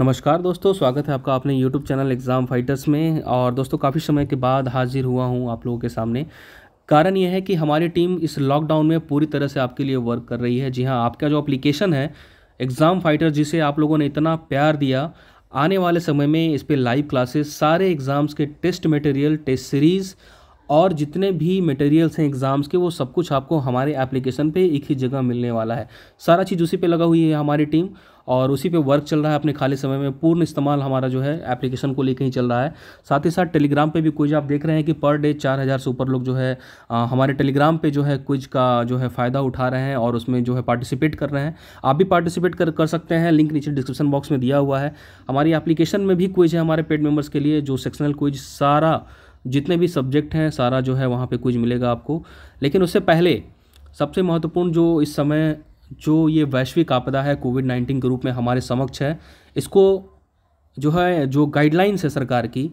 नमस्कार दोस्तों स्वागत है आपका अपने यूट्यूब चैनल एग्ज़ाम फाइटर्स में और दोस्तों काफ़ी समय के बाद हाजिर हुआ हूँ आप लोगों के सामने कारण यह है कि हमारी टीम इस लॉकडाउन में पूरी तरह से आपके लिए वर्क कर रही है जी हाँ आपका जो एप्लीकेशन है एग्ज़ाम फाइटर जिसे आप लोगों ने इतना प्यार दिया आने वाले समय में इस पर लाइव क्लासेस सारे एग्ज़ाम्स के टेस्ट मटेरियल टेस्ट सीरीज़ और जितने भी मटेरियल्स हैं एग्ज़ाम्स के वो सब कुछ आपको हमारे एप्लीकेशन पे एक ही जगह मिलने वाला है सारा चीज़ उसी पे लगा हुई है हमारी टीम और उसी पे वर्क चल रहा है अपने खाली समय में पूर्ण इस्तेमाल हमारा जो है एप्लीकेशन को लेकर ही चल रहा है साथ ही साथ टेलीग्राम पे भी कुछ आप देख रहे हैं कि पर डे चार हज़ार से ऊपर लोग जो है आ, हमारे टेलीग्राम पे जो है कुछ का जो है फ़ायदा उठा रहे हैं और उसमें जो है पार्टिसिपेट कर रहे हैं आप भी पार्टिसिपेट कर कर सकते हैं लिंक नीचे डिस्क्रिप्शन बॉक्स में दिया हुआ है हमारी एप्लीकेशन में भी क्विज है हमारे पेड मेम्बर्स के लिए जो सेक्शनल क्विज सारा जितने भी सब्जेक्ट हैं सारा जो है वहाँ पे कुछ मिलेगा आपको लेकिन उससे पहले सबसे महत्वपूर्ण जो इस समय जो ये वैश्विक आपदा है कोविड नाइन्टीन के रूप में हमारे समक्ष है इसको जो है जो गाइडलाइंस है सरकार की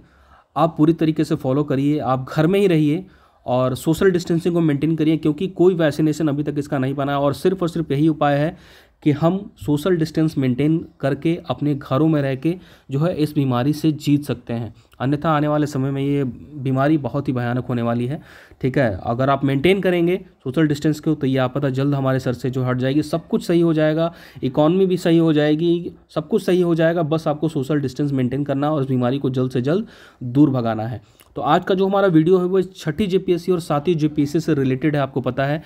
आप पूरी तरीके से फॉलो करिए आप घर में ही रहिए और सोशल डिस्टेंसिंग को मेंटेन करिए क्योंकि कोई वैक्सीनेशन अभी तक इसका नहीं बना और सिर्फ और सिर्फ यही उपाय है कि हम सोशल डिस्टेंस मेंटेन करके अपने घरों में रह के जो है इस बीमारी से जीत सकते हैं अन्यथा आने वाले समय में ये बीमारी बहुत ही भयानक होने वाली है ठीक है अगर आप मेंटेन करेंगे सोशल डिस्टेंस को तो ये आपदा जल्द हमारे सर से जो हट जाएगी सब कुछ सही हो जाएगा इकॉनमी भी सही हो जाएगी सब कुछ सही हो जाएगा बस आपको सोशल डिस्टेंस मेंटेन करना और इस बीमारी को जल्द से जल्द दूर भगाना है तो आज का जो हमारा वीडियो है वो छठी जे और सातवीं जे से रिलेटेड है आपको पता है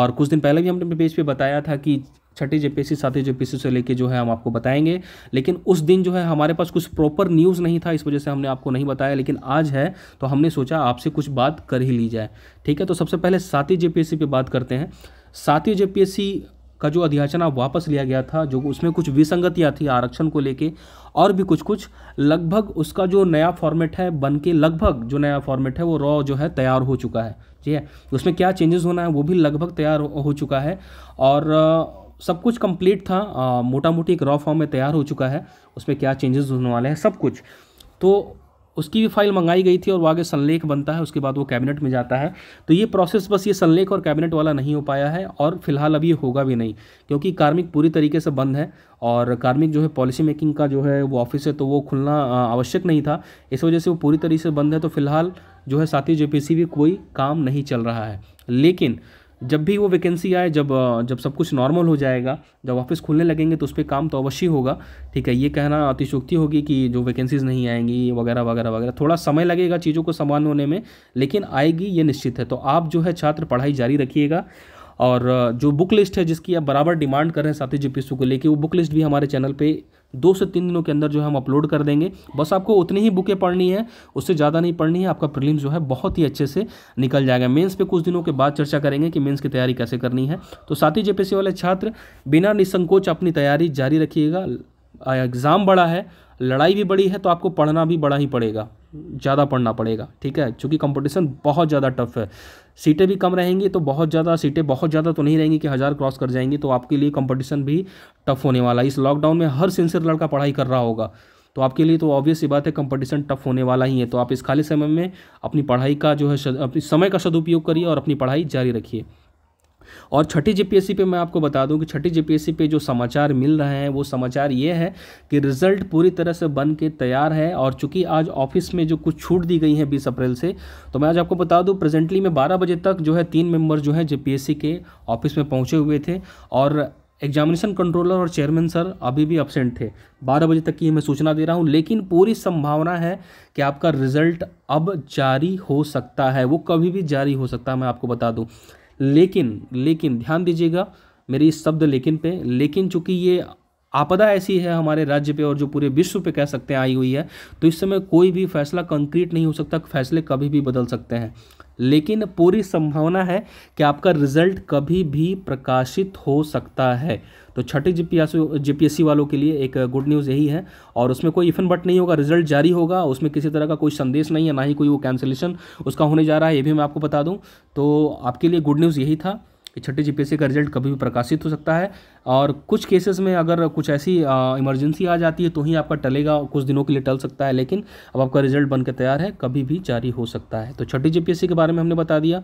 और कुछ दिन पहले भी हमने पेज पर बताया था कि छठी जेपीएससी सातवीं जेपीएससी से लेके जो है हम आपको बताएंगे लेकिन उस दिन जो है हमारे पास कुछ प्रॉपर न्यूज़ नहीं था इस वजह से हमने आपको नहीं बताया लेकिन आज है तो हमने सोचा आपसे कुछ बात कर ही ली जाए ठीक है तो सबसे पहले सातवीं जेपीएससी पे बात करते हैं सातवीं जेपीएससी का जो अध्याचना वापस लिया गया था जो उसमें कुछ विसंगतियाँ थी आरक्षण को लेकर और भी कुछ कुछ लगभग उसका जो नया फॉर्मेट है बन के लगभग जो नया फॉर्मेट है वो रॉ जो है तैयार हो चुका है ठीक है उसमें क्या चेंजेस होना है वो भी लगभग तैयार हो चुका है और सब कुछ कंप्लीट था मोटा मोटी एक रॉ फॉर्म में तैयार हो चुका है उसमें क्या चेंजेस होने वाले हैं सब कुछ तो उसकी भी फाइल मंगाई गई थी और वो आगे संलेख बनता है उसके बाद वो कैबिनेट में जाता है तो ये प्रोसेस बस ये संलेख और कैबिनेट वाला नहीं हो पाया है और फिलहाल अभी ये होगा भी नहीं क्योंकि कार्मिक पूरी तरीके से बंद है और कार्मिक जो है पॉलिसी मेकिंग का जो है वो ऑफिस है तो वो खुलना आवश्यक नहीं था इस वजह से वो पूरी तरीके से बंद है तो फिलहाल जो है साथी जे भी कोई काम नहीं चल रहा है लेकिन जब भी वो वैकेंसी आए जब जब सब कुछ नॉर्मल हो जाएगा जब ऑफिस खुलने लगेंगे तो उस पर काम तो अवश्य होगा ठीक है ये कहना अतिशोक्ति होगी कि जो वैकेंसीज़ नहीं आएंगी वगैरह वगैरह वगैरह थोड़ा समय लगेगा चीज़ों को समान होने में लेकिन आएगी ये निश्चित है तो आप जो है छात्र पढ़ाई जारी रखिएगा और जो बुक लिस्ट है जिसकी आप बराबर डिमांड कर रहे हैं साथी जी पीसू को लेके वो बुक लिस्ट भी हमारे चैनल पे दो से तीन दिनों के अंदर जो है हम अपलोड कर देंगे बस आपको उतनी ही बुकें पढ़नी है उससे ज़्यादा नहीं पढ़नी है आपका प्रीलिम्स जो है बहुत ही अच्छे से निकल जाएगा मेंस पे कुछ दिनों के बाद चर्चा करेंगे कि मेंस की तैयारी कैसे करनी है तो साथी जेपीसी वाले छात्र बिना निसंकोच अपनी तैयारी जारी रखिएगा एग्ज़ाम बड़ा है लड़ाई भी बड़ी है तो आपको पढ़ना भी बड़ा ही पड़ेगा ज़्यादा पढ़ना पड़ेगा ठीक है चूँकि कॉम्पिटिशन बहुत ज़्यादा टफ है सीटें भी कम रहेंगी तो बहुत ज़्यादा सीटें बहुत ज़्यादा तो नहीं रहेंगी कि हज़ार क्रॉस कर जाएंगी तो आपके लिए कंपटीशन भी टफ होने वाला है इस लॉकडाउन में हर सिंसियर लड़का पढ़ाई कर रहा होगा तो आपके लिए तो ऑब्वियस ही बात है कंपटीशन टफ होने वाला ही है तो आप इस खाली समय में अपनी पढ़ाई का जो है अपनी समय का सदुपयोग करिए और अपनी पढ़ाई जारी रखिए और छठी जीपीएससी पे मैं आपको बता दूं कि छठी जीपीएससी पे जो समाचार मिल रहे हैं वो समाचार ये है कि रिजल्ट पूरी तरह से बन के तैयार है और चूंकि आज ऑफिस में जो कुछ छूट दी गई है बीस अप्रैल से तो मैं आज आपको बता दूं प्रेजेंटली में बारह बजे तक जो है तीन मेंबर जो है जे के ऑफिस में पहुँचे हुए थे और एग्जामिनेशन कंट्रोलर और चेयरमैन सर अभी भी एबसेंट थे 12 बजे तक की मैं सूचना दे रहा हूँ लेकिन पूरी संभावना है कि आपका रिजल्ट अब जारी हो सकता है वो कभी भी जारी हो सकता है मैं आपको बता दूँ लेकिन लेकिन ध्यान दीजिएगा मेरी इस शब्द लेकिन पे लेकिन चूंकि ये आपदा ऐसी है हमारे राज्य पे और जो पूरे विश्व पे कह सकते हैं आई हुई है तो इस समय कोई भी फैसला कंक्रीट नहीं हो सकता फैसले कभी भी बदल सकते हैं लेकिन पूरी संभावना है कि आपका रिजल्ट कभी भी प्रकाशित हो सकता है तो छठी जीपीएससी वालों के लिए एक गुड न्यूज़ यही है और उसमें कोई इफन बट नहीं होगा रिजल्ट जारी होगा उसमें किसी तरह का कोई संदेश नहीं है ना ही कोई वो कैंसिलेशन उसका होने जा रहा है ये भी मैं आपको बता दूँ तो आपके लिए गुड न्यूज़ यही था छठी जीपीएससी का रिजल्ट कभी भी प्रकाशित हो सकता है और कुछ केसेस में अगर कुछ ऐसी इमरजेंसी आ जाती है तो ही आपका टलेगा कुछ दिनों के लिए टल सकता है लेकिन अब आपका रिजल्ट बन के तैयार है कभी भी जारी हो सकता है तो छठी जेपीएससी के बारे में हमने बता दिया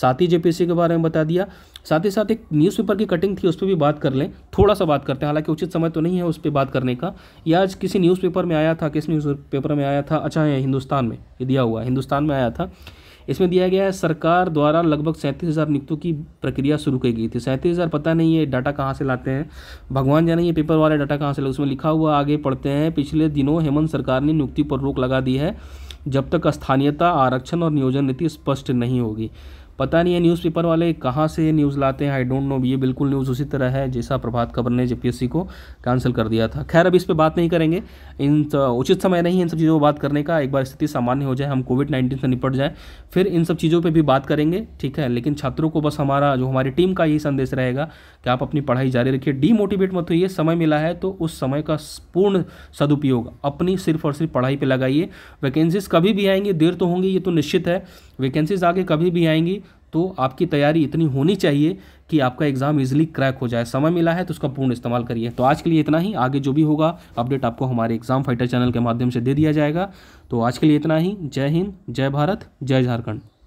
साथ ही जेपीएससी के बारे में बता दिया साथ ही साथ एक न्यूज़पेपर की कटिंग थी उस पर भी बात कर लें थोड़ा सा बात करते हैं हालांकि उचित समय तो नहीं है उस पर बात करने का या आज किसी न्यूज़पेपर में आया था किस न्यूज़पेपर में आया था अच्छा है हिंदुस्तान में ये दिया हुआ हिंदुस्तान में आया था इसमें दिया गया है सरकार द्वारा लगभग सैंतीस हज़ार नियुक्तों की प्रक्रिया शुरू की गई थी सैंतीस हज़ार पता नहीं है डाटा कहाँ से लाते हैं भगवान जाने ये पेपर वाला डाटा कहाँ से उसमें लिखा हुआ आगे पढ़ते हैं पिछले दिनों हेमंत सरकार ने नियुक्ति पर रोक लगा दी है जब तक स्थानीयता आरक्षण और नियोजन नीति स्पष्ट नहीं होगी पता नहीं है न्यूज़पेपर वाले कहाँ से ये न्यूज़ लाते हैं आई डोंट नो ये बिल्कुल न्यूज़ उसी तरह है जैसा प्रभात खबर ने जे को कैंसिल कर दिया था खैर अब इस पर बात नहीं करेंगे इन उचित समय नहीं इन सब चीज़ों पर बात करने का एक बार स्थिति सामान्य हो जाए हम कोविड नाइन्टीन से निपट जाए फिर इन सब चीज़ों पर भी बात करेंगे ठीक है लेकिन छात्रों को बस हमारा जो हमारी टीम का यही संदेश रहेगा कि आप अपनी पढ़ाई जारी रखिए डीमोटिवेट मत होइए समय मिला है तो उस समय का पूर्ण सदुपयोग अपनी सिर्फ और सिर्फ पढ़ाई पर लगाइए वैकेंसीज कभी भी आएंगी देर तो होंगी ये तो निश्चित है वैकेंसीज आगे कभी भी आएंगी तो आपकी तैयारी इतनी होनी चाहिए कि आपका एग्ज़ाम इजिली क्रैक हो जाए समय मिला है तो उसका पूर्ण इस्तेमाल करिए तो आज के लिए इतना ही आगे जो भी होगा अपडेट आपको हमारे एग्ज़ाम फाइटर चैनल के माध्यम से दे दिया जाएगा तो आज के लिए इतना ही जय हिंद जय भारत जय झारखंड